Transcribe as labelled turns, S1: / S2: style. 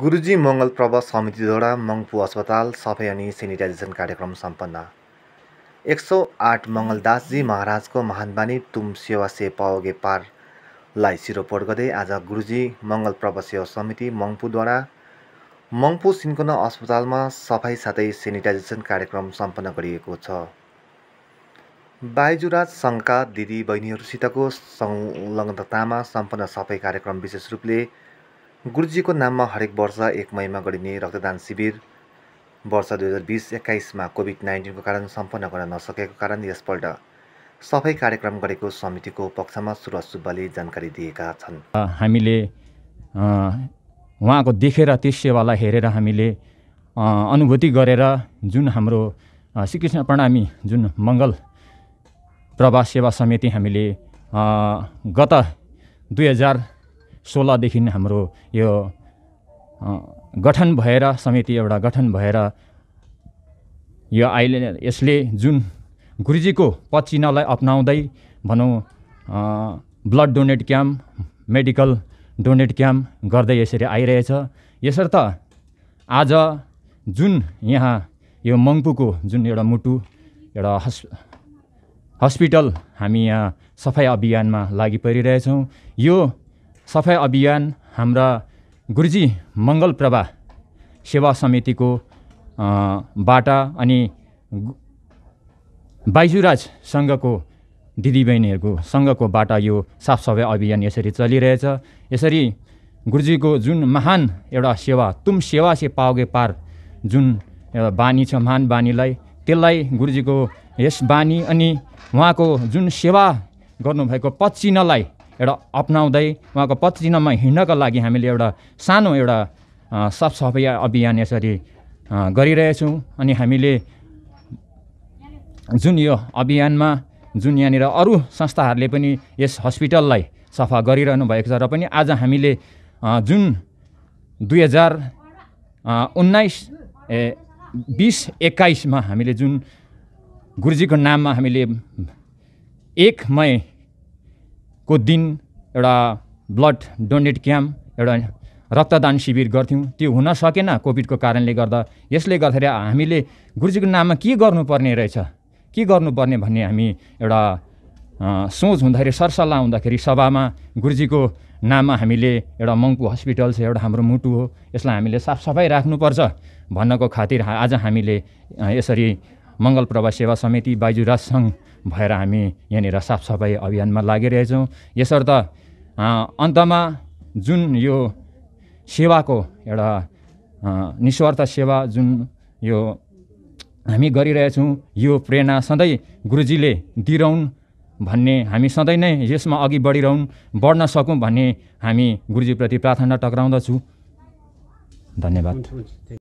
S1: गुरुजी मङ्गल प्रभा समितिद्वारा मङ्पू अस्पताल सफाइ अनि सेनिटाइजेसन कार्यक्रम सम्पन्न एक सौ आठ मङ्गलदासजी महाराजको बानी तुम सेवा से पाओगे पारलाई सिरोपोट गर्दै आज गुरुजी मङ्गल प्रभा सेवा समिति मङ्पुद्वारा मङ्पु सिन्कोना अस्पतालमा सफाइ साथै सेनिटाइजेसन कार्यक्रम सम्पन्न गरिएको छ बाइजुराज सङ्घका दिदी बहिनीहरूसितको संलग्नतामा सम्पन्न सफाइ कार्यक्रम विशेष रूपले गुरुजीको नाममा हरेक वर्ष एक मईमा गरिने रक्तदान शिविर वर्ष दुई हजार बिस एक्काइसमा कोभिड नाइन्टिनको कारण सम्पन्न गर्न नसकेको कारण यसपल्ट सफाइ कार्यक्रम गरेको समितिको पक्षमा सुरज सुब्बाले जानकारी दिएका छन्
S2: हामीले उहाँको देखेर त्यस सेवालाई हेरेर हामीले अनुभूति गरेर जुन हाम्रो श्रीकृष्ण प्रणामी जुन मङ्गल प्रभा सेवा समिति हामीले गत दुई हजार सोह्रदेखि हाम्रो यो गठन भएर समिति एउटा गठन भएर यो अहिले यसले जुन गुरुजीको पद अप्नाउँदै भनौँ blood donate camp medical donate camp गर्दै यसरी आइरहेछ यसर्थ आज जुन यहाँ यो मङ्पुको जुन एउटा मुटु एउटा हस् हस्पिटल हामी यहाँ सफाइ अभियानमा लागि परिरहेछौँ यो सफाइ अभियान हाम्रा गुरुजी मङ्गल प्रभा सेवा समितिको बाटा अनि बाइजुराज सङ्घको दिदीबहिनीहरूको सङ्घको बाटा यो साफसफाइ अभियान यसरी चलिरहेछ यसरी गुरुजीको जुन महान एउटा सेवा तुम सेवा से पाओगे पार जुन एउटा बानी छ महान बानीलाई त्यसलाई गुरुजीको यस बानी अनि उहाँको जुन सेवा गर्नुभएको पचिनलाई एउटा अप्नाउँदै उहाँको पथ चिन्हमा हिँड्नका लागि हामीले एउटा सानो एउटा साफसफाइ अभियान यसरी गरिरहेछौँ अनि हामीले जुन यो अभियानमा जुन यहाँनिर अरू संस्थाहरूले पनि यस हस्पिटललाई सफा गरिरहनु भएको छ र पनि आज हामीले जुन दुई हजार उन्नाइस ए बिस एक्काइसमा हामीले जुन गुरुजीको नाममा हामीले एक मई को दिन एउटा ब्लड डोनेट क्याम्प एउटा रक्तदान शिविर गर्थ्यौँ त्यो हुन सकेन कोभिडको कारणले गर्दा यसले गर्दाखेरि हामीले गुरुजीको नाममा के गर्नुपर्ने रहेछ के गर्नुपर्ने भन्ने हामी एउटा सोच हुँदाखेरि सरसल्लाह हुँदाखेरि सभामा गुरुजीको नाममा हामीले एउटा मङ्पु हस्पिटल छ एउटा हाम्रो मुटु हो यसलाई हामीले साफसफाइ राख्नुपर्छ भन्नको खातिर आज हामीले यसरी मङ्गल प्रभा सेवा समिति बाइजुराज सङ्घ भएर हामी यहाँनिर साफसफाइ अभियानमा लागिरहेछौँ यसर्थ अन्तमा जुन यो सेवाको एउटा निस्वार्थ सेवा जुन यो हामी गरिरहेछौँ यो प्रेरणा सधैँ गुरुजीले दिइरहन् भन्ने हामी सधैँ नै यसमा अघि बढिरहन् बढ्न सकौँ भन्ने हामी गुरुजीप्रति प्रार्थना टक्राउँदछु
S1: धन्यवाद